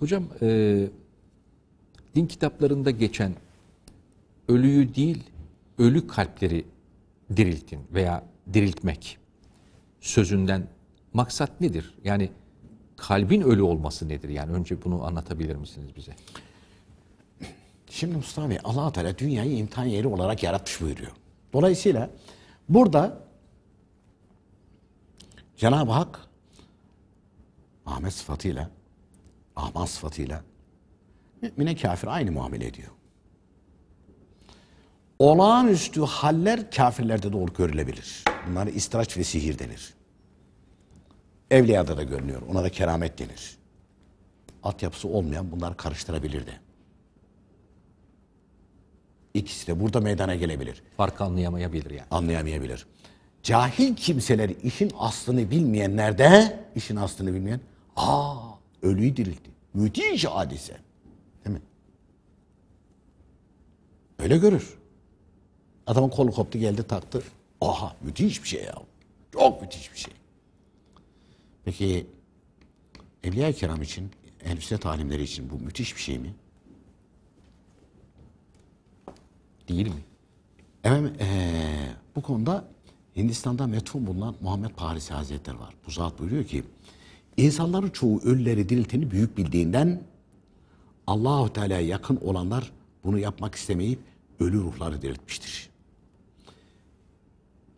Hocam e, din kitaplarında geçen ölüyü değil ölü kalpleri diriltin veya diriltmek sözünden maksat nedir? Yani kalbin ölü olması nedir? Yani önce bunu anlatabilir misiniz bize? Şimdi Mustafa Bey allah Teala dünyayı imtihan yeri olarak yaratmış buyuruyor. Dolayısıyla burada Cenab-ı Hak Ahmet sıfatıyla Ahmaz sıfatıyla mümine kafir aynı muamele ediyor. Olağanüstü haller kafirlerde de görülebilir. Bunlara istiraç ve sihir denir. Evliyada da görünüyor. Ona da keramet denir. Altyapısı olmayan bunlar karıştırabilir de. İkisi de burada meydana gelebilir. Fark anlayamayabilir yani. Anlayamayabilir. Cahil kimseler işin aslını bilmeyenler de işin aslını bilmeyen aa Ölüyü diriltti. Müthiş hadise. Değil mi? Öyle görür. Adamın kolu koptu geldi taktı. Aha müthiş bir şey ya. Çok müthiş bir şey. Peki Evliya-i Kiram için, elbise talimleri için bu müthiş bir şey mi? Değil mi? Efendim ee, bu konuda Hindistan'da metfun bulunan Muhammed Paris Hazretleri var. Bu zat buyuruyor ki İnsanların çoğu ölüleri dirilteni büyük bildiğinden Allahu Teala'ya yakın olanlar bunu yapmak istemeyip ölü ruhları diriltmiştir.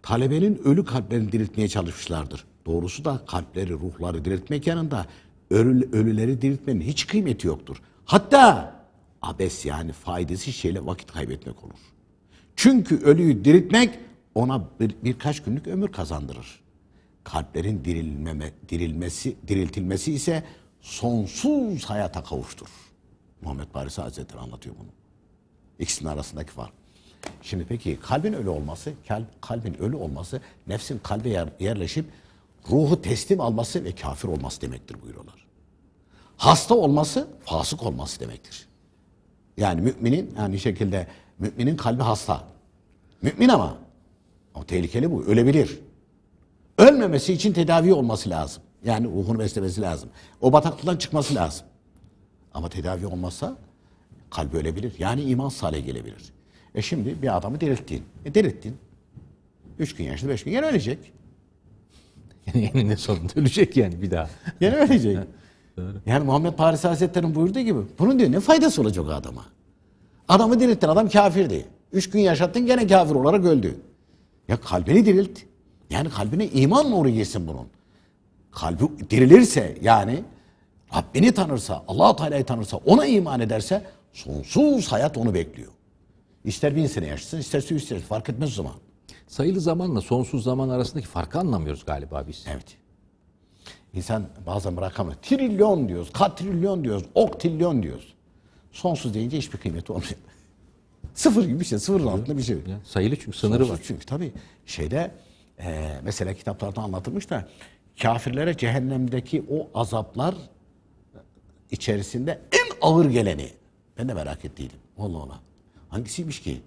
Talebenin ölü kalplerini diriltmeye çalışmışlardır. Doğrusu da kalpleri, ruhları diriltmek yanında ölüleri diriltmenin hiç kıymeti yoktur. Hatta abes yani faydası şeyle vakit kaybetmek olur. Çünkü ölüyü diriltmek ona bir, birkaç günlük ömür kazandırır. Kalplerin dirilmeme, dirilmesi, diriltilmesi ise sonsuz hayata kavuşturur. Muhammed Paris Hazretleri anlatıyor bunu. İkisinin arasındaki fark. Şimdi peki kalbin ölü olması, kalbin ölü olması nefsin kalbe yerleşip ruhu teslim alması ve kafir olması demektir buyuruyorlar. Hasta olması, fasık olması demektir. Yani müminin yani şekilde müminin kalbi hasta. Mümin ama o tehlikeli bu, ölebilir. Ölmemesi için tedavi olması lazım. Yani ruhunu beslemesi lazım. O bataklıktan çıkması lazım. Ama tedavi olmazsa kalbi ölebilir. Yani iman hale gelebilir. E şimdi bir adamı dirilttin. E dirilttin. Üç gün yaşlı, beş gün yine ölecek. Yani ne sorun? ölecek yani bir daha. Yine ölecek. yani Muhammed Paris Hazretleri'nin buyurduğu gibi. Bunun diyor ne faydası olacak o adama? Adamı dirilttin, adam kafirdi. Üç gün yaşattın gene kafir olarak öldü. Ya kalbini dirilt. Yani kalbine iman nuru yesin bunun. Kalbi dirilirse yani Rabbini tanırsa, Allah Teala'yı tanırsa, ona iman ederse sonsuz hayat onu bekliyor. İster bin sene yaşasın, isterse yüz sene fark etmez o zaman. Sayılı zamanla sonsuz zaman arasındaki farkı anlamıyoruz galiba biz. Evet. İnsan bazen rakamı trilyon diyoruz, katrilyon diyoruz, oktilyon diyoruz. Sonsuz deyince hiçbir kıymeti olmuyor. Sıfır gibi bir şey, sıfırın altında bir şey. Ya, sayılı çünkü sınırı sonsuz var. Çünkü tabii şeyde ee, mesela kitaplarda anlatılmış da kafirlere cehennemdeki o azaplar içerisinde en ağır geleni. Ben de merak ettiydim. Allah Allah. Hangisiymiş ki?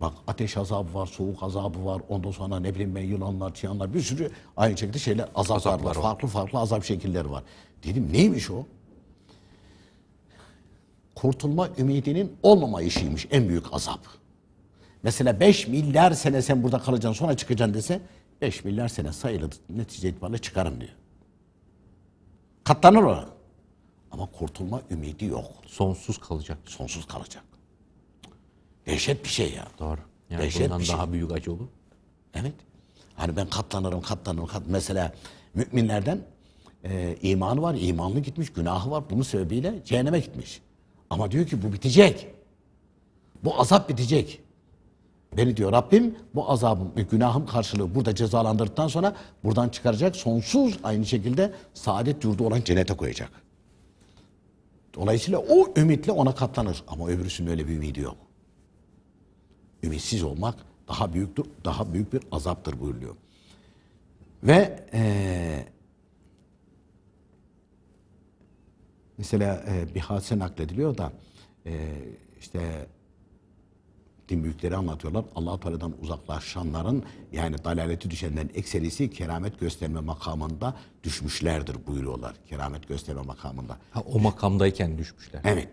Bak ateş azabı var, soğuk azabı var. Ondan sonra ne bileyim ben yılanlar, çıyanlar bir sürü aynı şekilde şeyler azaplar, azaplar var. var. Farklı farklı azap şekilleri var. Dedim neymiş o? Kurtulma ümidinin olmama işiymiş en büyük azap. Mesela 5 milyar sene sen burada kalacaksın sonra çıkacaksın dese 5 milyar sene sayılı netice itibariyle çıkarım diyor. Katlanır o. Ama kurtulma ümidi yok. Sonsuz kalacak. Sonsuz kalacak. Dehşet bir şey ya. Doğru. Yani Dehşet bundan bir şey. daha şey. büyük acı olur. Evet. Hani ben katlanırım, katlanırım, kat. Mesela müminlerden e, imanı var, imanlı gitmiş, günahı var. Bunun sebebiyle cehenneme gitmiş. Ama diyor ki bu bitecek. Bu azap bitecek. Beni diyor Rabbim bu azabım ve günahım karşılığı burada cezalandırdıktan sonra buradan çıkaracak. Sonsuz aynı şekilde saadet yurdu olan cennete koyacak. Dolayısıyla o ümitle ona katlanır. Ama öbürsünün öyle bir ümidi yok. Ümitsiz olmak daha büyüktür, daha büyük bir azaptır buyuruyor. Ve ee, mesela e, bir hadise naklediliyor da e, işte din büyükleri anlatıyorlar. allah Teala'dan uzaklaşanların yani dalaleti düşenlerin ekserisi keramet gösterme makamında düşmüşlerdir buyuruyorlar. Keramet gösterme makamında. Ha, o makamdayken düşmüşler. Evet.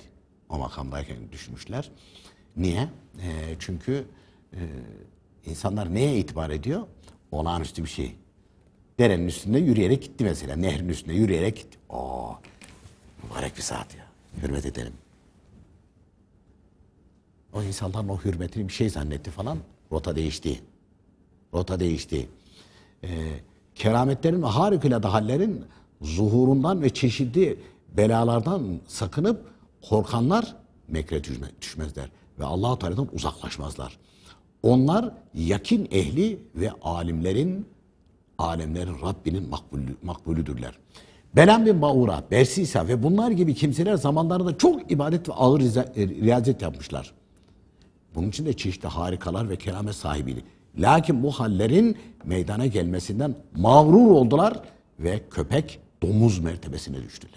O makamdayken düşmüşler. Niye? E, çünkü e, insanlar neye itibar ediyor? Olağanüstü bir şey. Derenin üstünde yürüyerek gitti mesela. Nehrin üstünde yürüyerek gitti. Oo, mübarek bir saat ya. Hürmet edelim. O insanların o hürmetini bir şey zannetti falan. Rota değişti. Rota değişti. Ee, kerametlerin ve harikulade hallerin zuhurundan ve çeşitli belalardan sakınıp korkanlar mekre düşmezler ve Allah Teala'dan uzaklaşmazlar. Onlar yakin ehli ve alimlerin alemlerin Rabbinin makbulü, makbulüdürler. Belen bin Baura, Bersisa ve bunlar gibi kimseler zamanlarında çok ibadet ve ağır e, riyazet yapmışlar. Bunun için de çeşitli harikalar ve kerame sahibiydi. Lakin bu hallerin meydana gelmesinden mağrur oldular ve köpek domuz mertebesine düştüler.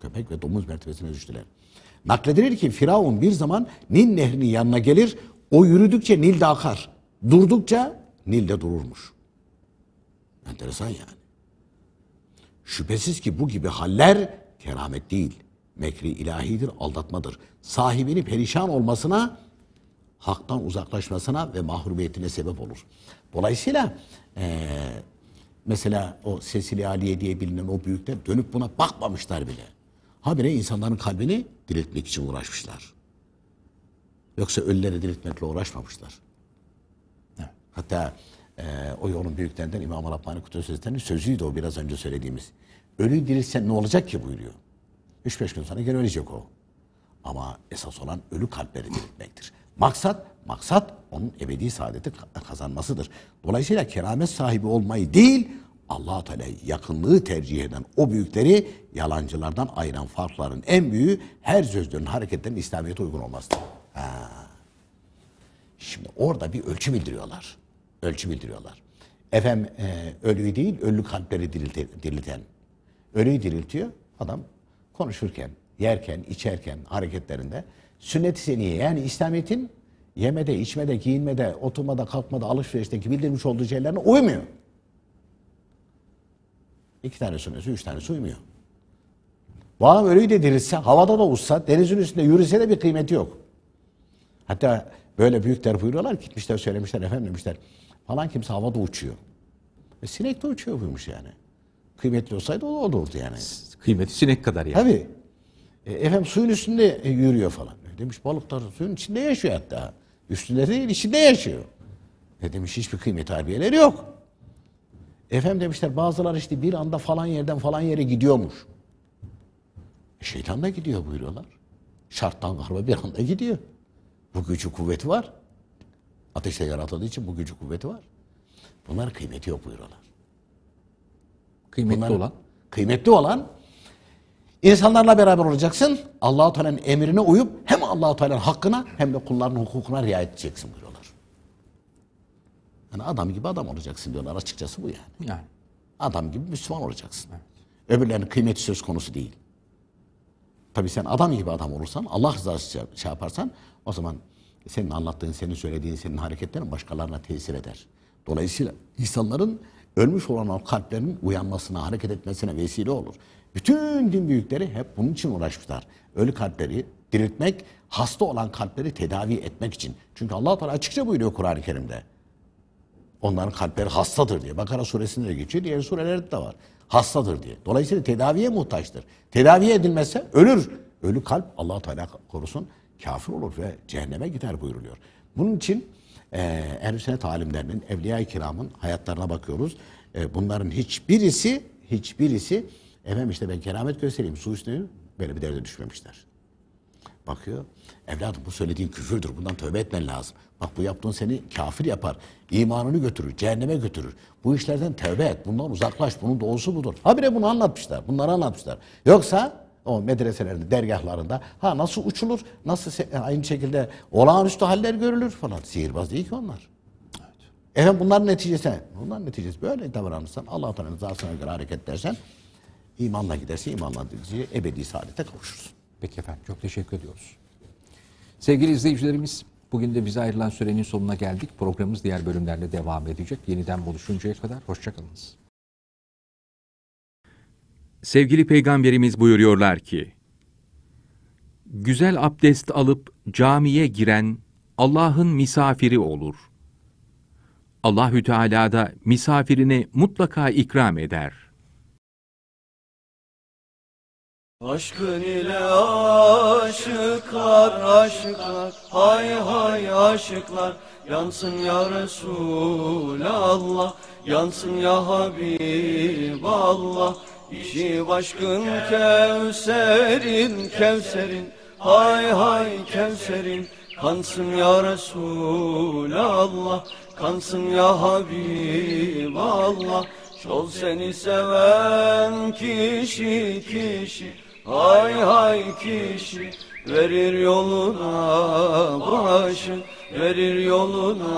Köpek ve domuz mertebesine düştüler. Nakledilir ki Firavun bir zaman Nil nehrinin yanına gelir, o yürüdükçe Nil de akar, durdukça Nil de dururmuş. Enteresan yani. Şüphesiz ki bu gibi haller keramet değil, mekri ilahidir, aldatmadır. Sahibini perişan olmasına, haktan uzaklaşmasına ve mahrumiyetine sebep olur. Dolayısıyla e, mesela o Sesili Aliye diye bilinen o büyükler dönüp buna bakmamışlar bile. Habire insanların kalbini diriltmek için uğraşmışlar. Yoksa ölüleri diriltmekle uğraşmamışlar. Hatta e, o yolun büyüklerinden İmam Rabbani Kutu Sözleri'nin sözüydü o biraz önce söylediğimiz. Ölü dirilsen ne olacak ki buyuruyor. 3-5 gün sonra geri ölecek o. Ama esas olan ölü kalpleri diriltmektir. Maksat, maksat onun ebedi saadeti kazanmasıdır. Dolayısıyla keramet sahibi olmayı değil, allah Teala yakınlığı tercih eden o büyükleri yalancılardan ayıran farkların en büyüğü her sözlerin hareketlerinin İslamiyet'e uygun olmasıdır. Ha. Şimdi orada bir ölçü bildiriyorlar. Ölçü bildiriyorlar. Efendim e, ölüyü değil, ölü kalpleri dirilten. Ölüyü diriltiyor, adam konuşurken, yerken, içerken, hareketlerinde sünnet-i seniye yani İslamiyet'in yemede, içmede, giyinmede, oturmada, kalkmada, alışverişteki bildirmiş olduğu şeylerine uymuyor. İki tane sünneti, üç tane uymuyor. Bu adam ölüyü de dirilse, havada da uçsa, denizin üstünde yürüse de bir kıymeti yok. Hatta böyle büyükler buyuruyorlar, gitmişler söylemişler, efendim demişler. Falan kimse havada uçuyor. E, sinek de uçuyor buymuş yani kıymetli olsaydı o da olurdu yani. Kıymeti sinek kadar yani. Tabii. E, efendim suyun üstünde e, yürüyor falan. demiş balıklar suyun içinde yaşıyor hatta. Üstünde değil içinde yaşıyor. E demiş hiçbir kıymet harbiyeleri yok. Efendim demişler bazılar işte bir anda falan yerden falan yere gidiyormuş. E, şeytan da gidiyor buyuruyorlar. Şarttan garba bir anda gidiyor. Bu gücü kuvveti var. Ateşte yaratıldığı için bu gücü kuvveti var. Bunlar kıymeti yok buyuruyorlar. Kıymetli Bunlar, olan. Kıymetli olan insanlarla beraber olacaksın. Allahu Teala'nın emrine uyup hem Allahu Teala'nın hakkına hem de kulların hukukuna riayet edeceksin diyorlar. Yani adam gibi adam olacaksın diyorlar. Açıkçası bu yani. Yani adam gibi Müslüman olacaksın. Evet. Öbürlerinin kıymeti söz konusu değil. Tabii sen adam gibi adam olursan, Allah rızası şey yaparsan o zaman senin anlattığın, senin söylediğin, senin hareketlerin başkalarına tesir eder. Dolayısıyla insanların ölmüş olan kalplerin uyanmasına, hareket etmesine vesile olur. Bütün din büyükleri hep bunun için uğraşmışlar. Ölü kalpleri diriltmek, hasta olan kalpleri tedavi etmek için. Çünkü allah Teala açıkça buyuruyor Kur'an-ı Kerim'de. Onların kalpleri hastadır diye. Bakara suresinde de geçiyor, diğer surelerde de var. Hastadır diye. Dolayısıyla tedaviye muhtaçtır. Tedaviye edilmezse ölür. Ölü kalp allah Teala korusun kafir olur ve cehenneme gider buyuruluyor. Bunun için e, ee, ehl sünnet alimlerinin, evliya-i kiramın hayatlarına bakıyoruz. E, bunların hiçbirisi, hiçbirisi efendim işte ben keramet göstereyim, su üstüne böyle bir derde düşmemişler. Bakıyor, evladım bu söylediğin küfürdür, bundan tövbe etmen lazım. Bak bu yaptığın seni kafir yapar, imanını götürür, cehenneme götürür. Bu işlerden tövbe et, bundan uzaklaş, bunun doğusu budur. Habire bunu anlatmışlar, bunları anlatmışlar. Yoksa o medreselerde, dergahlarında ha nasıl uçulur, nasıl e, aynı şekilde olağanüstü haller görülür falan. Sihirbaz değil ki onlar. Evet. Efendim bunların neticesi Bunların neticesi böyle davranırsan, Allah'tan rızasına göre hareket edersen imanla giderse imanla giderse ebedi saadete kavuşursun. Peki efendim çok teşekkür ediyoruz. Sevgili izleyicilerimiz bugün de bize ayrılan sürenin sonuna geldik. Programımız diğer bölümlerle devam edecek. Yeniden buluşuncaya kadar hoşçakalınız. Sevgili Peygamberimiz buyuruyorlar ki, Güzel abdest alıp camiye giren Allah'ın misafiri olur. Allahü Teala da misafirini mutlaka ikram eder. Aşkın ile aşıklar, aşıklar, hay hay aşıklar, yansın ya Resulallah, yansın ya Habiballah, İşi başkın Kevserin Kevserin Hay hay Kevserin Kansın ya Resulallah Kansın ya Habiballah Çol seni seven kişi kişi Hay hay kişi Verir yoluna başı Verir yoluna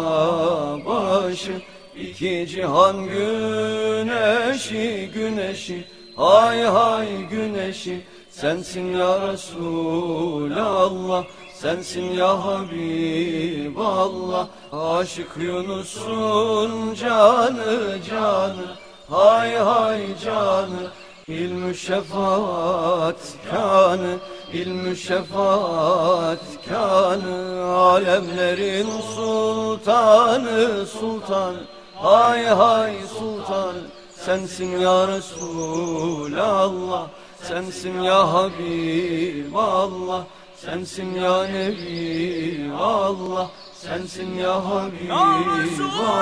başı İki cihan güneşi güneşi Hay hay güneşi sensin ya Resulallah Sensin ya Habiballah Aşık Yunus'un canı canı Hay hay canı İlmü şefaat kanı İlmü şefaat kanı Alemlerin sultanı sultan Hay hay sultan Sensin ya Resulallah Sensin ya Habiballah Sensin ya Nebi Allah Sensin ya Habiballah Sensin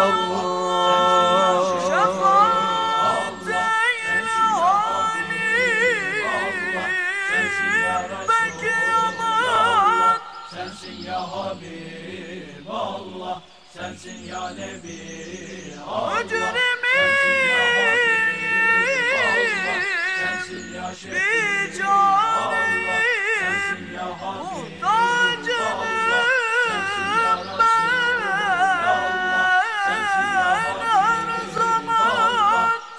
ya Habiballah Sensin ya Nebi Allah Sensin ya Habiballah bir canim muhtacım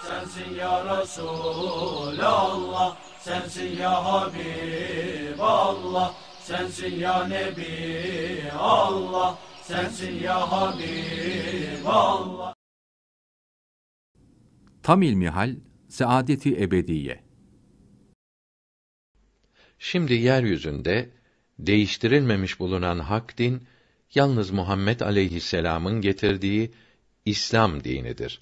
sensin ya Resulallah sensin sensin ya Nebi Allah sensin ya Habiballah Tam ilmihal Saadeti Ebediye Şimdi yeryüzünde değiştirilmemiş bulunan hak din yalnız Muhammed aleyhisselam'ın getirdiği İslam dinidir.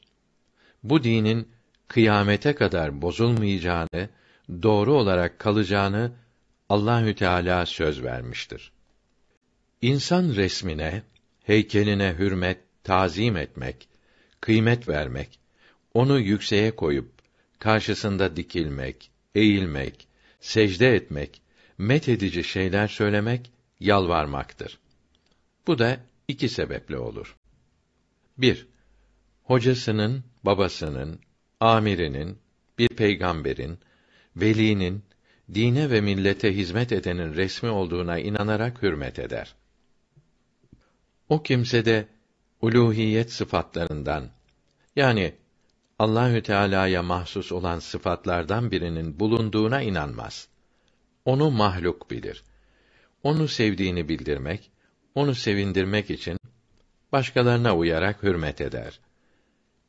Bu dinin kıyamete kadar bozulmayacağını, doğru olarak kalacağını Allahü Teala söz vermiştir. İnsan resmine, heykeline hürmet, tazim etmek, kıymet vermek, onu yükseğe koyup karşısında dikilmek, eğilmek, secde etmek, met edici şeyler söylemek, yalvarmaktır. Bu da iki sebeple olur. 1. Hocasının, babasının, amirinin, bir peygamberin, velinin, dine ve millete hizmet edenin resmi olduğuna inanarak hürmet eder. O kimse de uluhiyet sıfatlarından yani Allahü Teala'ya mahsus olan sıfatlardan birinin bulunduğuna inanmaz. Onu mahluk bilir. Onu sevdiğini bildirmek, onu sevindirmek için başkalarına uyarak hürmet eder.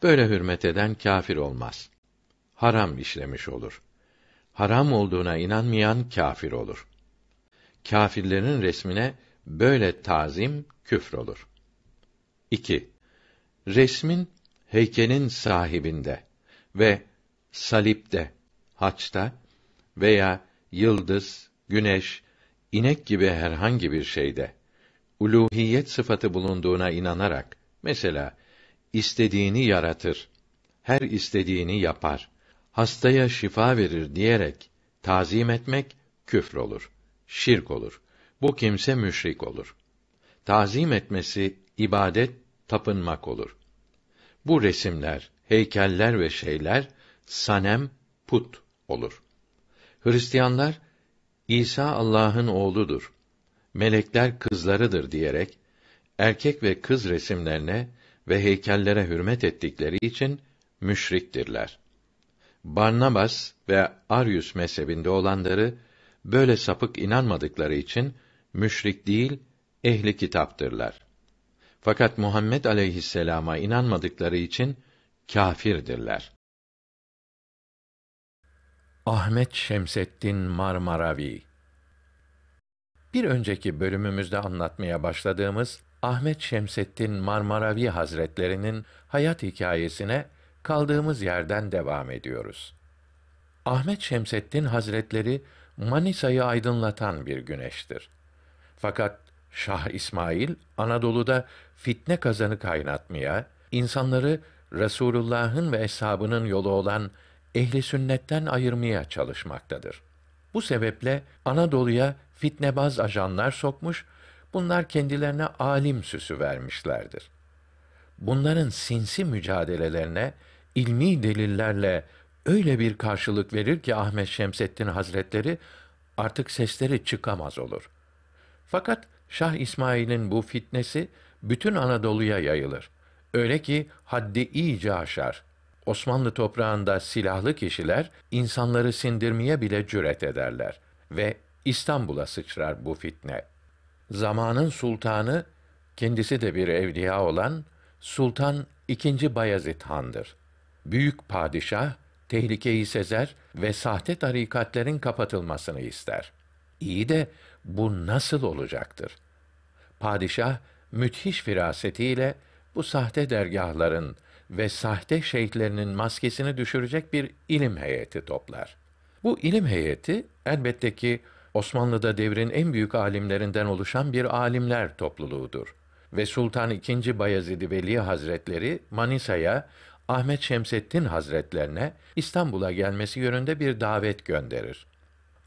Böyle hürmet eden kafir olmaz. Haram işlemiş olur. Haram olduğuna inanmayan kâfir olur. Kâfirlerin resmine böyle tazim küfr olur. 2. Resmin heykelin sahibinde ve salipte, haçta veya yıldız, güneş, inek gibi herhangi bir şeyde uluhiyet sıfatı bulunduğuna inanarak mesela istediğini yaratır, her istediğini yapar, hastaya şifa verir diyerek tazim etmek küfr olur, şirk olur. Bu kimse müşrik olur. Tazim etmesi ibadet, tapınmak olur. Bu resimler, heykeller ve şeyler sanem, put olur. Hristiyanlar İsa Allah'ın oğludur. Melekler kızlarıdır diyerek erkek ve kız resimlerine ve heykellere hürmet ettikleri için müşriktirler. Barnabas ve Arius mezhebinde olanları böyle sapık inanmadıkları için müşrik değil ehli kitaptırlar. Fakat Muhammed aleyhisselama inanmadıkları için kâfirdirler. Ahmet Şemseddin Marmaravi Bir önceki bölümümüzde anlatmaya başladığımız Ahmet Şemseddin Marmaravi Hazretlerinin hayat hikayesine kaldığımız yerden devam ediyoruz. Ahmet Şemseddin Hazretleri Manisa'yı aydınlatan bir güneştir. Fakat Şah İsmail Anadolu'da fitne kazanı kaynatmaya, insanları Resulullah'ın ve eshabının yolu olan ehli sünnetten ayırmaya çalışmaktadır. Bu sebeple Anadolu'ya fitnebaz ajanlar sokmuş, bunlar kendilerine alim süsü vermişlerdir. Bunların sinsi mücadelelerine ilmi delillerle öyle bir karşılık verir ki Ahmet Şemsettin Hazretleri artık sesleri çıkamaz olur. Fakat Şah İsmail'in bu fitnesi bütün Anadolu'ya yayılır. Öyle ki haddi iyice aşar. Osmanlı toprağında silahlı kişiler insanları sindirmeye bile cüret ederler ve İstanbul'a sıçrar bu fitne. Zamanın sultanı kendisi de bir evliya olan Sultan II. Bayezid Han'dır. Büyük padişah tehlikeyi sezer ve sahte tarikatların kapatılmasını ister. İyi de bu nasıl olacaktır? Padişah müthiş firasetiyle bu sahte dergahların ve sahte şeyhlerinin maskesini düşürecek bir ilim heyeti toplar. Bu ilim heyeti elbette ki Osmanlı'da devrin en büyük alimlerinden oluşan bir alimler topluluğudur. Ve Sultan II. Bayezid Veli Hazretleri Manisa'ya Ahmet Şemseddin Hazretlerine İstanbul'a gelmesi yönünde bir davet gönderir.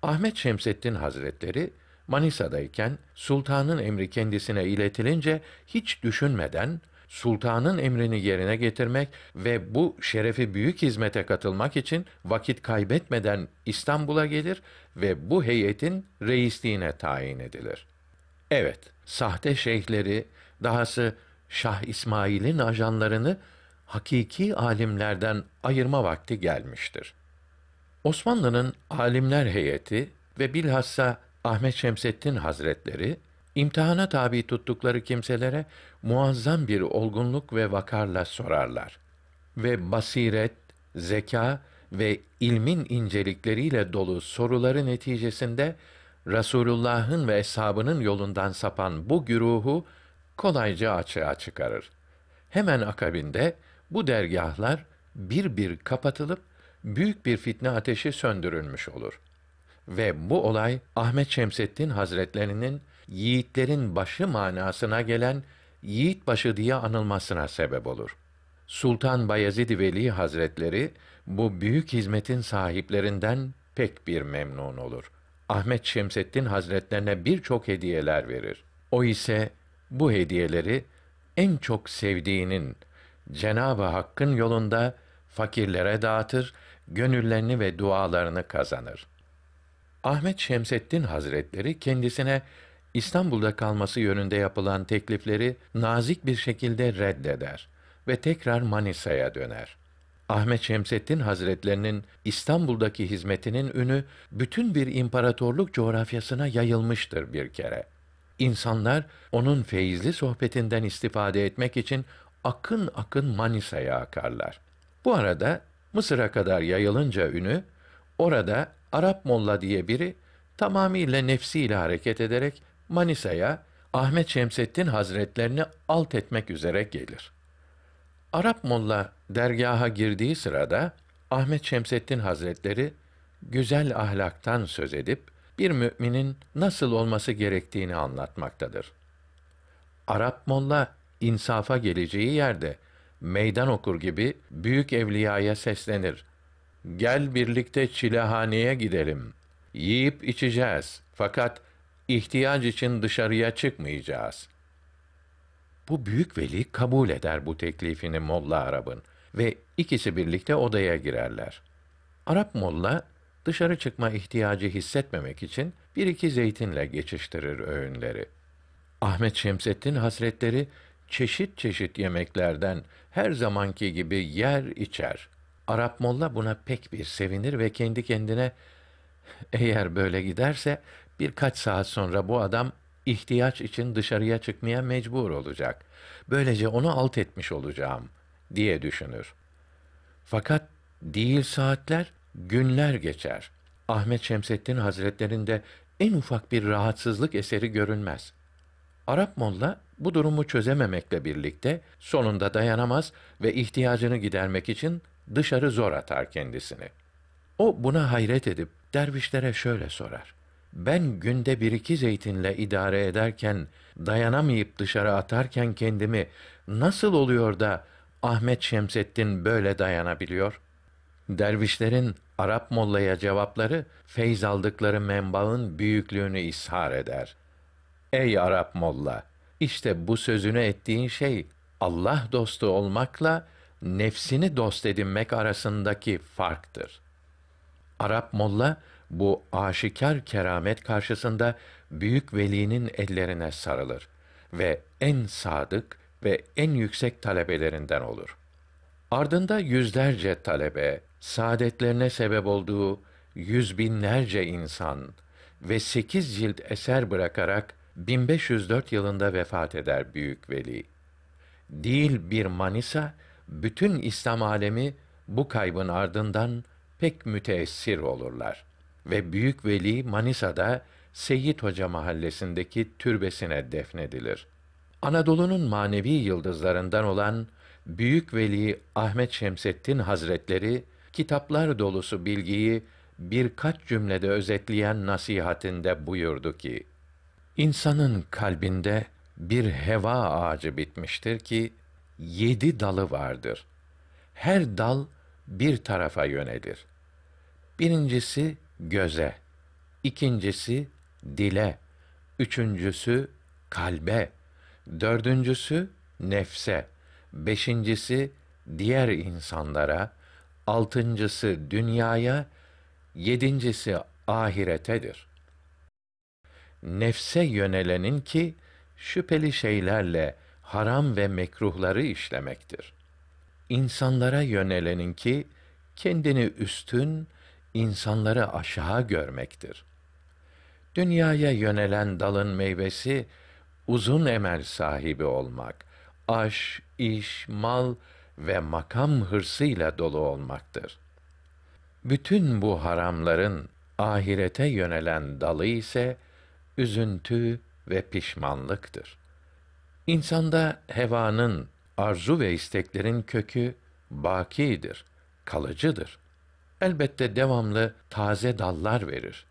Ahmet Şemseddin Hazretleri Manisa'dayken sultanın emri kendisine iletilince hiç düşünmeden sultanın emrini yerine getirmek ve bu şerefi büyük hizmete katılmak için vakit kaybetmeden İstanbul'a gelir ve bu heyetin reisliğine tayin edilir. Evet, sahte şeyhleri, dahası Şah İsmail'in ajanlarını hakiki alimlerden ayırma vakti gelmiştir. Osmanlı'nın alimler heyeti ve bilhassa Ahmet Şemseddin Hazretleri imtihana tabi tuttukları kimselere muazzam bir olgunluk ve vakarla sorarlar ve basiret, zeka ve ilmin incelikleriyle dolu soruları neticesinde Rasulullah'ın ve eshabının yolundan sapan bu güruhu kolayca açığa çıkarır. Hemen akabinde bu dergahlar bir bir kapatılıp büyük bir fitne ateşi söndürülmüş olur.'' Ve bu olay Ahmet Şemseddin Hazretlerinin yiğitlerin başı manasına gelen yiğit başı diye anılmasına sebep olur. Sultan Bayezid Veli Hazretleri bu büyük hizmetin sahiplerinden pek bir memnun olur. Ahmet Şemseddin Hazretlerine birçok hediyeler verir. O ise bu hediyeleri en çok sevdiğinin Cenab-ı Hakk'ın yolunda fakirlere dağıtır, gönüllerini ve dualarını kazanır. Ahmet Şemseddin Hazretleri kendisine İstanbul'da kalması yönünde yapılan teklifleri nazik bir şekilde reddeder ve tekrar Manisa'ya döner. Ahmet Şemseddin Hazretlerinin İstanbul'daki hizmetinin ünü bütün bir imparatorluk coğrafyasına yayılmıştır bir kere. İnsanlar onun feyizli sohbetinden istifade etmek için akın akın Manisa'ya akarlar. Bu arada Mısır'a kadar yayılınca ünü orada Arap Molla diye biri tamamıyla nefsiyle hareket ederek Manisa'ya Ahmet Şemseddin Hazretlerini alt etmek üzere gelir. Arap Molla dergaha girdiği sırada Ahmet Şemseddin Hazretleri güzel ahlaktan söz edip bir müminin nasıl olması gerektiğini anlatmaktadır. Arap Molla insafa geleceği yerde meydan okur gibi büyük evliyaya seslenir. Gel birlikte çilehaneye gidelim. Yiyip içeceğiz. Fakat ihtiyaç için dışarıya çıkmayacağız. Bu büyük veli kabul eder bu teklifini Molla Arap'ın ve ikisi birlikte odaya girerler. Arap Molla dışarı çıkma ihtiyacı hissetmemek için bir iki zeytinle geçiştirir öğünleri. Ahmet Şemsettin Hazretleri çeşit çeşit yemeklerden her zamanki gibi yer içer.'' Arap Molla buna pek bir sevinir ve kendi kendine eğer böyle giderse birkaç saat sonra bu adam ihtiyaç için dışarıya çıkmaya mecbur olacak. Böylece onu alt etmiş olacağım diye düşünür. Fakat değil saatler, günler geçer. Ahmet Şemseddin Hazretlerinde en ufak bir rahatsızlık eseri görünmez. Arap Molla bu durumu çözememekle birlikte sonunda dayanamaz ve ihtiyacını gidermek için dışarı zor atar kendisini. O buna hayret edip dervişlere şöyle sorar. Ben günde bir iki zeytinle idare ederken, dayanamayıp dışarı atarken kendimi nasıl oluyor da Ahmet Şemseddin böyle dayanabiliyor? Dervişlerin Arap mollaya cevapları feyz aldıkları menbaın büyüklüğünü ishar eder. Ey Arap molla, işte bu sözünü ettiğin şey Allah dostu olmakla nefsini dost edinmek arasındaki farktır. Arap molla bu aşikar keramet karşısında büyük velinin ellerine sarılır ve en sadık ve en yüksek talebelerinden olur. Ardında yüzlerce talebe, saadetlerine sebep olduğu yüz binlerce insan ve sekiz cilt eser bırakarak 1504 yılında vefat eder büyük veli. Değil bir Manisa, bütün İslam alemi bu kaybın ardından pek müteessir olurlar ve büyük veli Manisa'da Seyyid Hoca mahallesindeki türbesine defnedilir. Anadolu'nun manevi yıldızlarından olan Büyük Veli Ahmet Şemseddin Hazretleri kitaplar dolusu bilgiyi birkaç cümlede özetleyen nasihatinde buyurdu ki: İnsanın kalbinde bir heva ağacı bitmiştir ki yedi dalı vardır. Her dal bir tarafa yönelir. Birincisi göze, ikincisi dile, üçüncüsü kalbe, dördüncüsü nefse, beşincisi diğer insanlara, altıncısı dünyaya, yedincisi ahiretedir. Nefse yönelenin ki şüpheli şeylerle haram ve mekruhları işlemektir. İnsanlara yönelenin ki kendini üstün, insanları aşağı görmektir. Dünyaya yönelen dalın meyvesi uzun emel sahibi olmak, aş, iş, mal ve makam hırsıyla dolu olmaktır. Bütün bu haramların ahirete yönelen dalı ise üzüntü ve pişmanlıktır. İnsanda hevanın, arzu ve isteklerin kökü bakidir, kalıcıdır. Elbette devamlı taze dallar verir.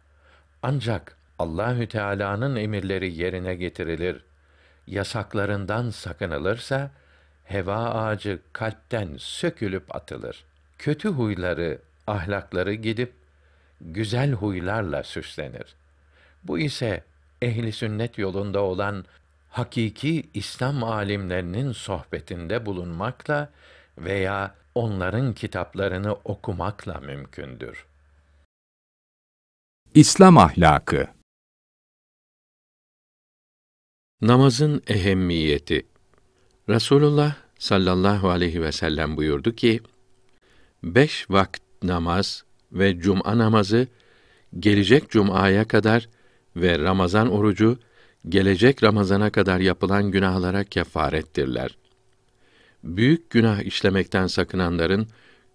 Ancak Allahü Teala'nın emirleri yerine getirilir, yasaklarından sakınılırsa heva ağacı kalpten sökülüp atılır. Kötü huyları, ahlakları gidip güzel huylarla süslenir. Bu ise ehli sünnet yolunda olan hakiki İslam alimlerinin sohbetinde bulunmakla veya onların kitaplarını okumakla mümkündür. İslam ahlakı Namazın ehemmiyeti Resulullah sallallahu aleyhi ve sellem buyurdu ki, beş vakit namaz ve cuma namazı gelecek cumaya kadar ve Ramazan orucu gelecek Ramazana kadar yapılan günahlara kefarettirler. Büyük günah işlemekten sakınanların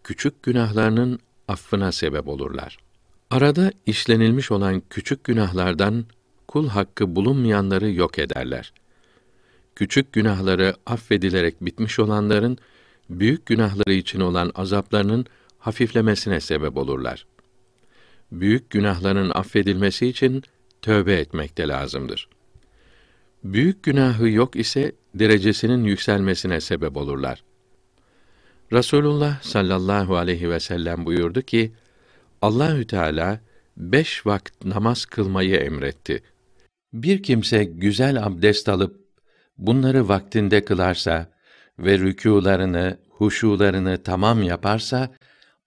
küçük günahlarının affına sebep olurlar. Arada işlenilmiş olan küçük günahlardan kul hakkı bulunmayanları yok ederler. Küçük günahları affedilerek bitmiş olanların büyük günahları için olan azaplarının hafiflemesine sebep olurlar. Büyük günahların affedilmesi için tövbe etmek de lazımdır. Büyük günahı yok ise derecesinin yükselmesine sebep olurlar. Rasulullah sallallahu aleyhi ve sellem buyurdu ki Allahü Teala beş vakit namaz kılmayı emretti. Bir kimse güzel abdest alıp bunları vaktinde kılarsa ve rükûlarını, huşularını tamam yaparsa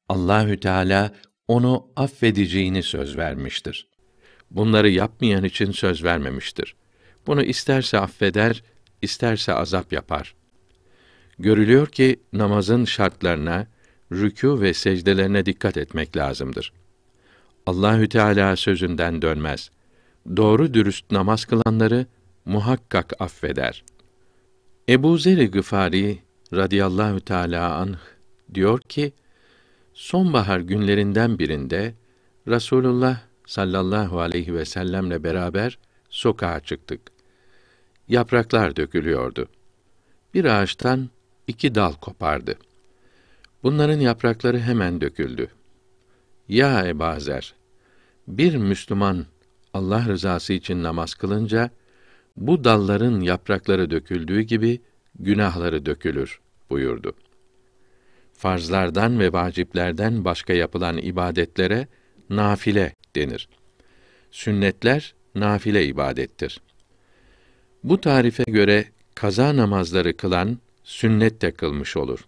Allahü Teala onu affedeceğini söz vermiştir. Bunları yapmayan için söz vermemiştir. Bunu isterse affeder, isterse azap yapar. Görülüyor ki namazın şartlarına, rükû ve secdelerine dikkat etmek lazımdır. Allahü Teala sözünden dönmez. Doğru dürüst namaz kılanları muhakkak affeder. Ebu Zer Gıfari radıyallahu teala anh diyor ki sonbahar günlerinden birinde Rasulullah sallallahu aleyhi ve sellemle beraber sokağa çıktık yapraklar dökülüyordu. Bir ağaçtan iki dal kopardı. Bunların yaprakları hemen döküldü. Ya Ebazer, bir Müslüman Allah rızası için namaz kılınca bu dalların yaprakları döküldüğü gibi günahları dökülür buyurdu. Farzlardan ve vaciplerden başka yapılan ibadetlere nafile denir. Sünnetler nafile ibadettir. Bu tarife göre kaza namazları kılan sünnet de kılmış olur.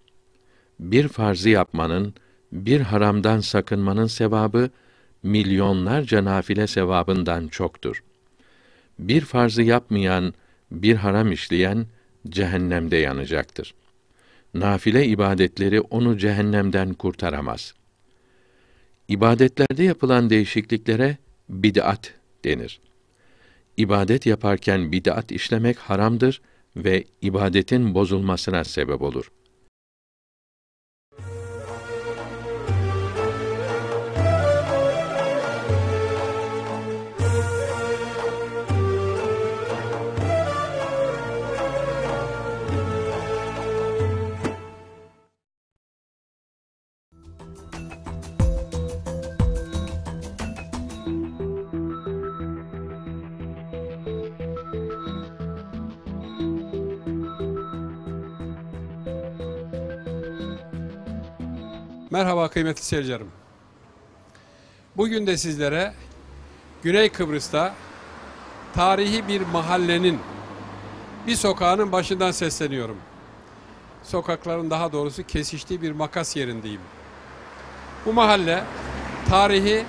Bir farzı yapmanın, bir haramdan sakınmanın sevabı milyonlarca nafile sevabından çoktur. Bir farzı yapmayan, bir haram işleyen cehennemde yanacaktır. Nafile ibadetleri onu cehennemden kurtaramaz. İbadetlerde yapılan değişikliklere bid'at denir ibadet yaparken bid'at işlemek haramdır ve ibadetin bozulmasına sebep olur. Merhaba kıymetli seyircilerim. Bugün de sizlere Güney Kıbrıs'ta tarihi bir mahallenin bir sokağının başından sesleniyorum. Sokakların daha doğrusu kesiştiği bir makas yerindeyim. Bu mahalle tarihi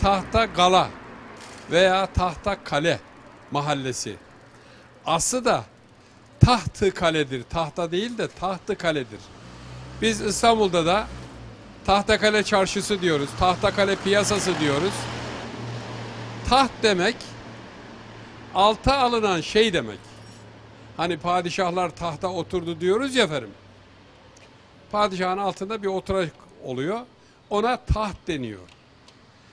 Tahta Gala veya Tahta Kale mahallesi. Aslı da Tahtı Kale'dir. Tahta değil de Tahtı Kale'dir. Biz İstanbul'da da Tahtakale çarşısı diyoruz. Tahtakale piyasası diyoruz. Taht demek alta alınan şey demek. Hani padişahlar tahta oturdu diyoruz ya efendim. Padişahın altında bir oturak oluyor. Ona taht deniyor.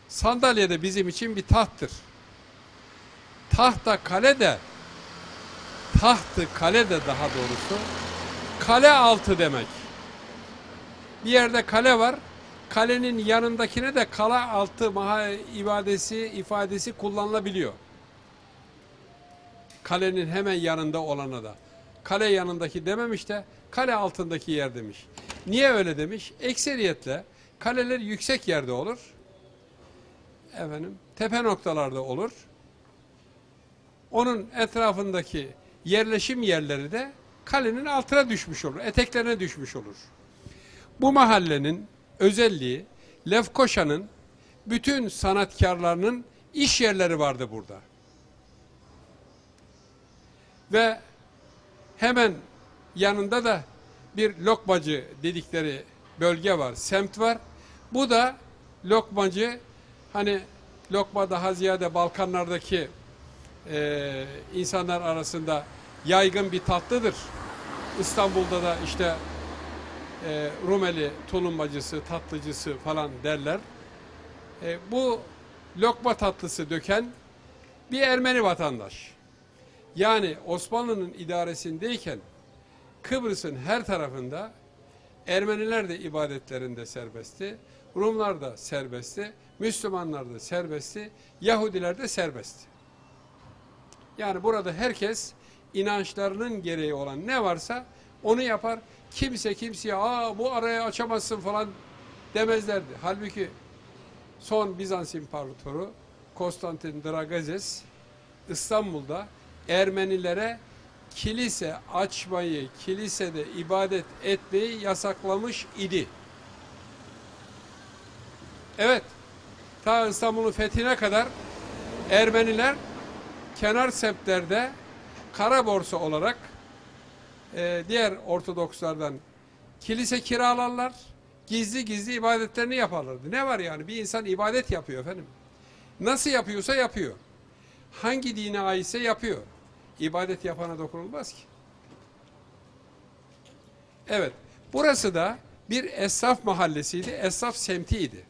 Sandalye de bizim için bir tahttır. Tahta kale de tahtı kale de daha doğrusu kale altı demek. Bir yerde kale var. Kalenin yanındakine de kala altı maha ibadesi, ifadesi kullanılabiliyor. Kalenin hemen yanında olana da. Kale yanındaki dememiş de kale altındaki yer demiş. Niye öyle demiş? Ekseriyetle kaleler yüksek yerde olur. Efendim, tepe noktalarda olur. Onun etrafındaki yerleşim yerleri de kalenin altına düşmüş olur, eteklerine düşmüş olur. Bu mahallenin özelliği Lefkoşa'nın bütün sanatkarlarının iş yerleri vardı burada. Ve hemen yanında da bir lokmacı dedikleri bölge var, semt var. Bu da lokmacı hani lokma daha ziyade Balkanlardaki e, insanlar arasında yaygın bir tatlıdır. İstanbul'da da işte e, Rumeli tulumbacısı, tatlıcısı falan derler. E, bu lokma tatlısı döken bir Ermeni vatandaş. Yani Osmanlı'nın idaresindeyken Kıbrıs'ın her tarafında Ermeniler de ibadetlerinde serbestti, Rumlar da serbestti, Müslümanlar da serbestti, Yahudiler de serbestti. Yani burada herkes inançlarının gereği olan ne varsa onu yapar kimse kimseye aa bu arayı açamazsın falan demezlerdi. Halbuki son Bizans İmparatoru Konstantin Dragazes İstanbul'da Ermenilere kilise açmayı, kilisede ibadet etmeyi yasaklamış idi. Evet, ta İstanbul'un fethine kadar Ermeniler kenar semtlerde kara borsa olarak e, diğer Ortodokslardan kilise kiralarlar, gizli gizli ibadetlerini yaparlardı. Ne var yani? Bir insan ibadet yapıyor efendim. Nasıl yapıyorsa yapıyor. Hangi dine aitse yapıyor. İbadet yapana dokunulmaz ki. Evet, burası da bir esnaf mahallesiydi, esnaf semtiydi.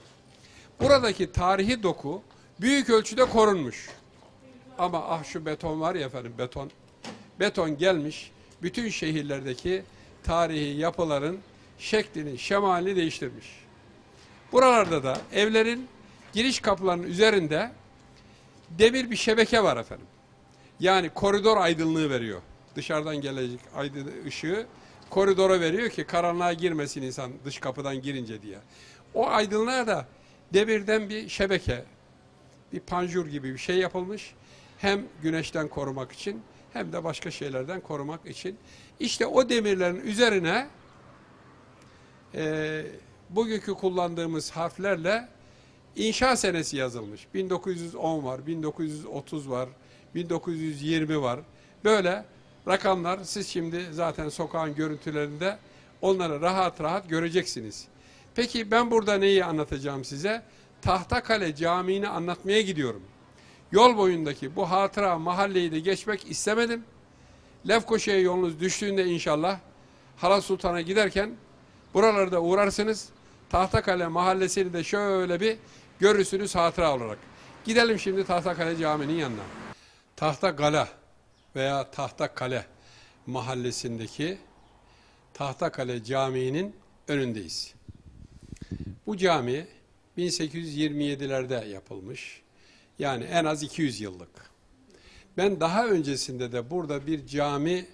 Buradaki tarihi doku büyük ölçüde korunmuş. Ama ah şu beton var ya efendim beton. Beton gelmiş bütün şehirlerdeki tarihi yapıların şeklini, şemalini değiştirmiş. Buralarda da evlerin giriş kapılarının üzerinde demir bir şebeke var efendim. Yani koridor aydınlığı veriyor. Dışarıdan gelecek aydın ışığı koridora veriyor ki karanlığa girmesin insan dış kapıdan girince diye. O aydınlığa da demirden bir şebeke, bir panjur gibi bir şey yapılmış. Hem güneşten korumak için hem de başka şeylerden korumak için. İşte o demirlerin üzerine e, bugünkü kullandığımız harflerle inşa senesi yazılmış. 1910 var, 1930 var, 1920 var. Böyle rakamlar siz şimdi zaten sokağın görüntülerinde onları rahat rahat göreceksiniz. Peki ben burada neyi anlatacağım size? Tahtakale Camii'ni anlatmaya gidiyorum. Yol boyundaki bu hatıra mahalleyi de geçmek istemedim. Lefkoşa'ya yolunuz düştüğünde inşallah Halas Sultan'a giderken buralarda uğrarsınız. Tahtakale mahallesini de şöyle bir görürsünüz hatıra olarak. Gidelim şimdi Tahtakale Camii'nin yanına. Tahtakale veya Tahtakale mahallesindeki Tahtakale Camii'nin önündeyiz. Bu cami 1827'lerde yapılmış. Yani en az 200 yıllık. Ben daha öncesinde de burada bir cami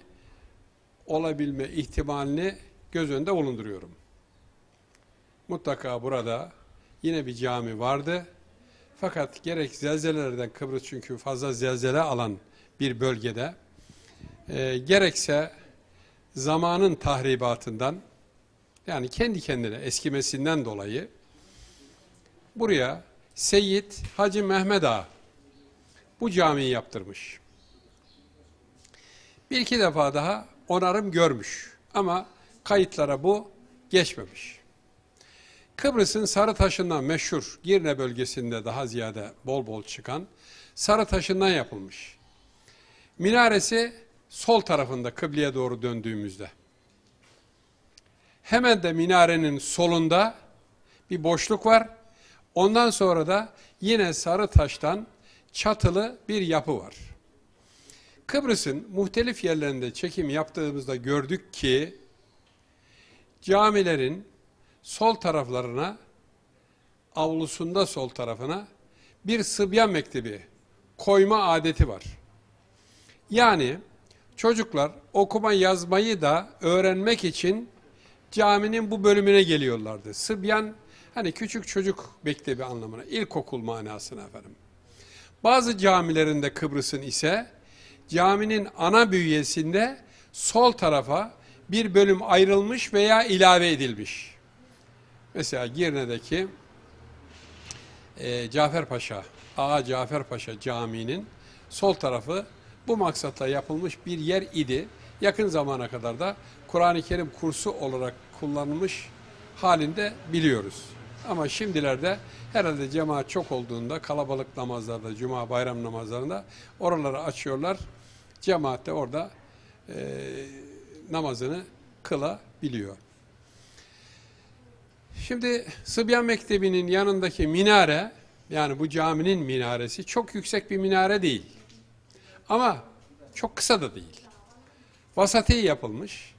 olabilme ihtimalini göz önünde bulunduruyorum. Mutlaka burada yine bir cami vardı. Fakat gerek zelzelelerden Kıbrıs çünkü fazla zelzele alan bir bölgede e, gerekse zamanın tahribatından yani kendi kendine eskimesinden dolayı buraya Seyyid Hacı Mehmet Ağa bu camiyi yaptırmış. Bir iki defa daha onarım görmüş ama kayıtlara bu geçmemiş. Kıbrıs'ın sarı taşından meşhur Girne bölgesinde daha ziyade bol bol çıkan sarı taşından yapılmış. Minaresi sol tarafında kıbleye doğru döndüğümüzde. Hemen de minarenin solunda bir boşluk var Ondan sonra da yine sarı taştan çatılı bir yapı var. Kıbrıs'ın muhtelif yerlerinde çekim yaptığımızda gördük ki camilerin sol taraflarına avlusunda sol tarafına bir Sıbyan Mektebi koyma adeti var. Yani çocuklar okuma yazmayı da öğrenmek için caminin bu bölümüne geliyorlardı. Sıbyan Hani küçük çocuk mektebi anlamına, ilkokul manasına efendim. Bazı camilerinde Kıbrıs'ın ise caminin ana bünyesinde sol tarafa bir bölüm ayrılmış veya ilave edilmiş. Mesela Girne'deki e, Caferpaşa, Ağa Caferpaşa Camii'nin sol tarafı bu maksatla yapılmış bir yer idi. Yakın zamana kadar da Kur'an-ı Kerim kursu olarak kullanılmış halinde biliyoruz. Ama şimdilerde herhalde cemaat çok olduğunda kalabalık namazlarda, cuma bayram namazlarında oraları açıyorlar. Cemaat de orada e, namazını kılabiliyor. Şimdi Sıbyan Mektebi'nin yanındaki minare, yani bu caminin minaresi çok yüksek bir minare değil. Ama çok kısa da değil. Vasati yapılmış,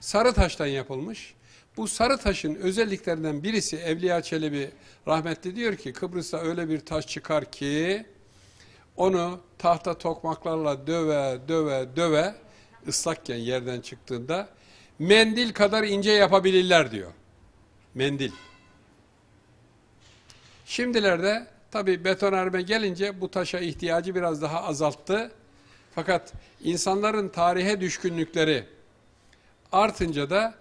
sarı taştan yapılmış bu sarı taşın özelliklerinden birisi Evliya Çelebi rahmetli diyor ki Kıbrıs'ta öyle bir taş çıkar ki onu tahta tokmaklarla döve döve döve ıslakken yerden çıktığında mendil kadar ince yapabilirler diyor. Mendil. Şimdilerde tabi betonarme gelince bu taşa ihtiyacı biraz daha azalttı. Fakat insanların tarihe düşkünlükleri artınca da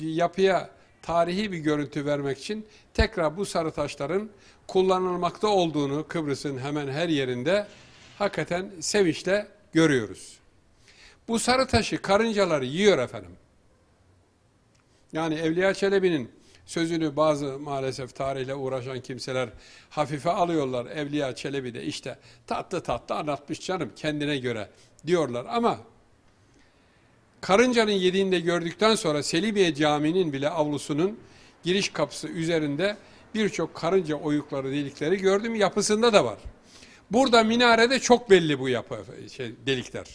yapıya tarihi bir görüntü vermek için tekrar bu sarı taşların kullanılmakta olduğunu Kıbrıs'ın hemen her yerinde hakikaten sevinçle görüyoruz. Bu sarı taşı karıncaları yiyor efendim. Yani Evliya Çelebi'nin sözünü bazı maalesef tarihle uğraşan kimseler hafife alıyorlar. Evliya Çelebi de işte tatlı tatlı anlatmış canım kendine göre diyorlar ama Karıncanın yediğini de gördükten sonra Selibiye Camii'nin bile avlusunun giriş kapısı üzerinde birçok karınca oyukları delikleri gördüm. Yapısında da var. Burada minarede çok belli bu yapı şey, delikler.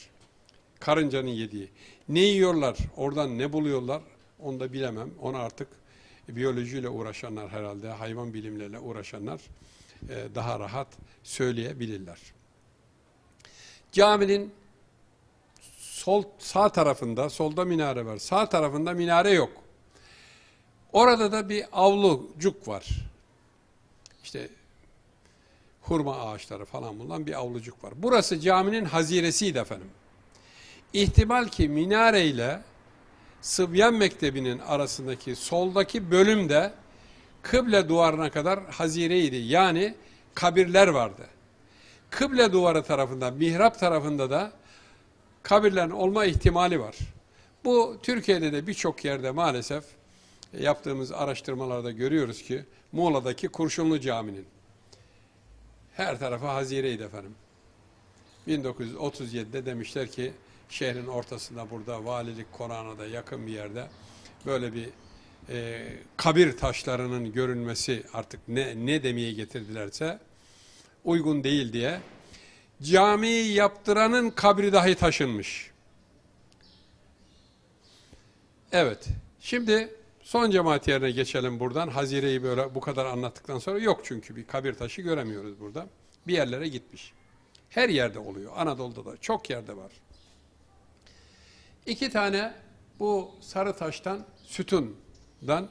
Karıncanın yediği. Ne yiyorlar? Oradan ne buluyorlar? Onu da bilemem. Onu artık biyolojiyle uğraşanlar herhalde, hayvan bilimleriyle uğraşanlar e, daha rahat söyleyebilirler. Caminin sol sağ tarafında, solda minare var. Sağ tarafında minare yok. Orada da bir avlucuk var. İşte hurma ağaçları falan bulunan bir avlucuk var. Burası caminin haziresiydi efendim. İhtimal ki minare ile Sıbyan Mektebi'nin arasındaki soldaki bölüm de kıble duvarına kadar hazireydi. Yani kabirler vardı. Kıble duvarı tarafında, mihrap tarafında da kabirlerin olma ihtimali var. Bu Türkiye'de de birçok yerde maalesef e, yaptığımız araştırmalarda görüyoruz ki Muğla'daki Kurşunlu Caminin her tarafı hazireydi efendim. 1937'de demişler ki şehrin ortasında burada valilik konağına da yakın bir yerde böyle bir e, kabir taşlarının görünmesi artık ne, ne demeye getirdilerse uygun değil diye camiyi yaptıranın kabri dahi taşınmış. Evet. Şimdi son cemaat yerine geçelim buradan. Hazire'yi böyle bu kadar anlattıktan sonra yok çünkü bir kabir taşı göremiyoruz burada. Bir yerlere gitmiş. Her yerde oluyor. Anadolu'da da çok yerde var. İki tane bu sarı taştan sütundan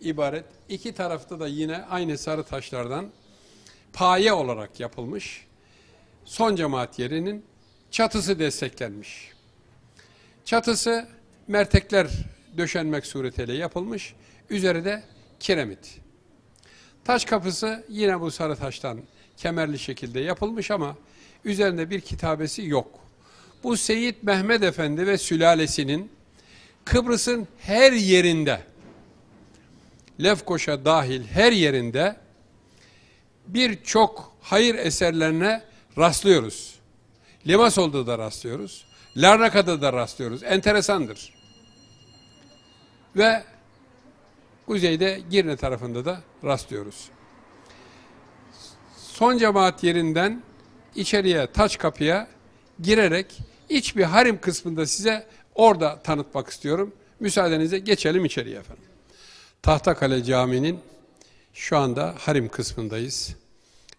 ibaret. İki tarafta da yine aynı sarı taşlardan paye olarak yapılmış son cemaat yerinin çatısı desteklenmiş. Çatısı mertekler döşenmek suretiyle yapılmış. Üzeri de kiremit. Taş kapısı yine bu sarı taştan kemerli şekilde yapılmış ama üzerinde bir kitabesi yok. Bu Seyit Mehmet Efendi ve sülalesinin Kıbrıs'ın her yerinde Lefkoşa dahil her yerinde birçok hayır eserlerine rastlıyoruz. Limasol'da da rastlıyoruz. Larnaka'da da rastlıyoruz. Enteresandır. Ve kuzeyde Girne tarafında da rastlıyoruz. Son cemaat yerinden içeriye taç kapıya girerek iç bir harim kısmında size orada tanıtmak istiyorum. Müsaadenizle geçelim içeriye efendim. Tahtakale Camii'nin şu anda harim kısmındayız.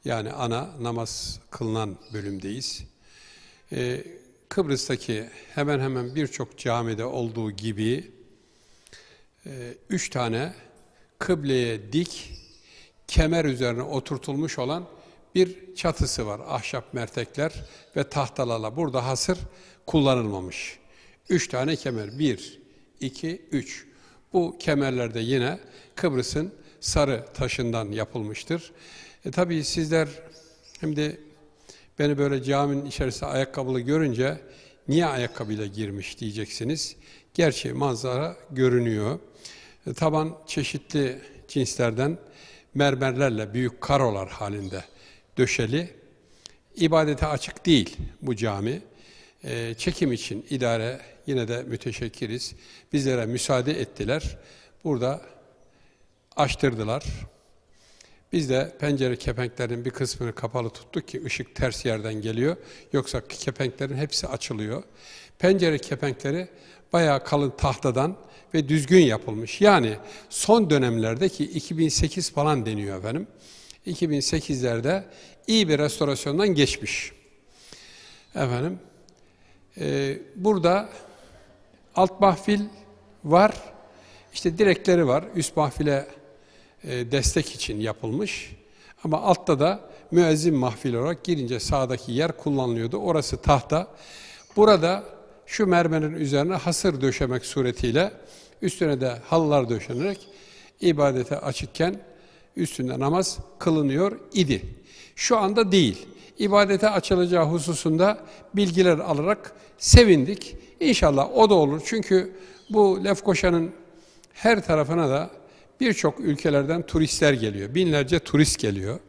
Yani ana namaz kılınan bölümdeyiz. Ee, Kıbrıs'taki hemen hemen birçok camide olduğu gibi e, üç tane kıbleye dik kemer üzerine oturtulmuş olan bir çatısı var. Ahşap mertekler ve tahtalarla. Burada hasır kullanılmamış. Üç tane kemer. Bir, iki, üç. Bu kemerlerde yine Kıbrıs'ın sarı taşından yapılmıştır. E tabii sizler hem de beni böyle caminin içerisinde ayakkabılı görünce niye ayakkabıyla girmiş diyeceksiniz. Gerçi manzara görünüyor. E, taban çeşitli cinslerden mermerlerle büyük karolar halinde döşeli. İbadete açık değil bu cami. E, çekim için idare yine de müteşekkiriz. Bizlere müsaade ettiler. Burada açtırdılar. Biz de pencere kepenklerin bir kısmını kapalı tuttuk ki ışık ters yerden geliyor. Yoksa kepenklerin hepsi açılıyor. Pencere kepenkleri bayağı kalın tahtadan ve düzgün yapılmış. Yani son dönemlerdeki 2008 falan deniyor efendim. 2008'lerde iyi bir restorasyondan geçmiş. Efendim, e, burada alt mahfil var, işte direkleri var, üst mahfile e, destek için yapılmış. Ama altta da müezzin mahfil olarak girince sağdaki yer kullanılıyordu. Orası tahta. Burada şu mermerin üzerine hasır döşemek suretiyle üstüne de halılar döşenerek ibadete açıkken üstünde namaz kılınıyor idi. Şu anda değil. İbadete açılacağı hususunda bilgiler alarak sevindik. İnşallah o da olur. Çünkü bu Lefkoşa'nın her tarafına da birçok ülkelerden turistler geliyor. Binlerce turist geliyor.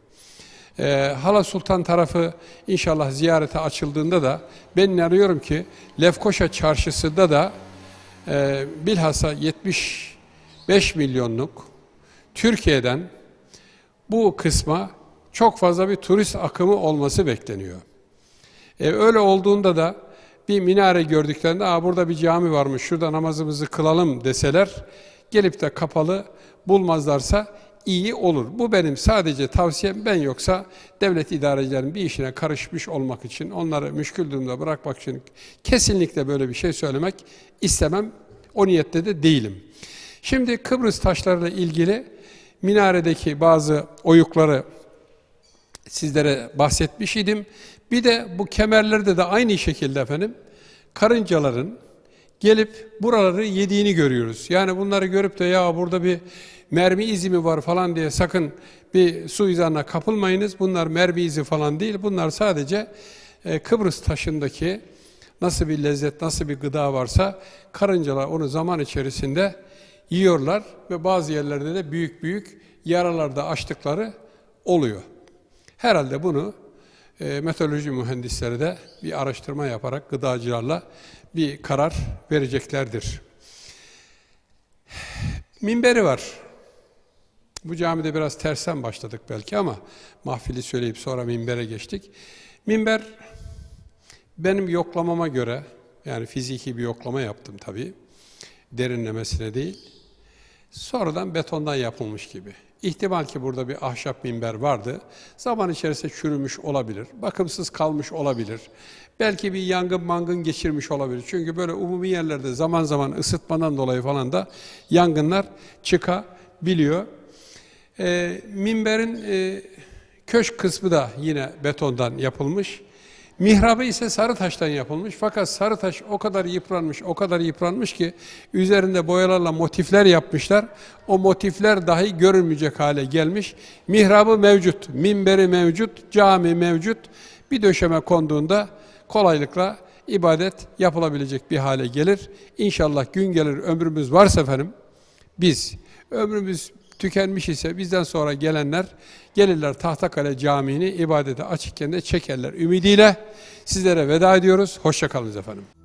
Ee, Hala Sultan tarafı inşallah ziyarete açıldığında da ben arıyorum ki Lefkoşa çarşısında da e, bilhassa 75 milyonluk Türkiye'den bu kısma çok fazla bir turist akımı olması bekleniyor. E, öyle olduğunda da bir minare gördüklerinde Aa, burada bir cami varmış şurada namazımızı kılalım deseler gelip de kapalı bulmazlarsa iyi olur. Bu benim sadece tavsiyem. Ben yoksa devlet idarecilerin bir işine karışmış olmak için, onları müşkül durumda bırakmak için kesinlikle böyle bir şey söylemek istemem. O niyette de değilim. Şimdi Kıbrıs taşlarıyla ilgili minaredeki bazı oyukları sizlere bahsetmiş idim. Bir de bu kemerlerde de aynı şekilde efendim karıncaların gelip buraları yediğini görüyoruz. Yani bunları görüp de ya burada bir mermi izi mi var falan diye sakın bir su suizana kapılmayınız. Bunlar mermi izi falan değil. Bunlar sadece e, Kıbrıs taşındaki nasıl bir lezzet, nasıl bir gıda varsa karıncalar onu zaman içerisinde yiyorlar ve bazı yerlerde de büyük büyük yaralarda açtıkları oluyor. Herhalde bunu e, meteoroloji mühendisleri de bir araştırma yaparak gıdacılarla bir karar vereceklerdir. Minberi var. Bu camide biraz tersen başladık belki ama mahfili söyleyip sonra minbere geçtik. Minber benim yoklamama göre, yani fiziki bir yoklama yaptım tabii, derinlemesine değil, sonradan betondan yapılmış gibi. İhtimal ki burada bir ahşap minber vardı. Zaman içerisinde çürümüş olabilir, bakımsız kalmış olabilir. Belki bir yangın mangın geçirmiş olabilir. Çünkü böyle umumi yerlerde zaman zaman ısıtmadan dolayı falan da yangınlar çıkabiliyor. E, minberin e, köşk kısmı da yine betondan yapılmış. Mihrabı ise sarı taştan yapılmış fakat sarı taş o kadar yıpranmış, o kadar yıpranmış ki üzerinde boyalarla motifler yapmışlar. O motifler dahi görünmeyecek hale gelmiş. Mihrabı mevcut, minberi mevcut, cami mevcut. Bir döşeme konduğunda kolaylıkla ibadet yapılabilecek bir hale gelir. İnşallah gün gelir ömrümüz varsa efendim biz ömrümüz tükenmiş ise bizden sonra gelenler gelirler Tahtakale Camii'ni ibadete açıkken de çekerler ümidiyle. Sizlere veda ediyoruz. Hoşçakalınız efendim.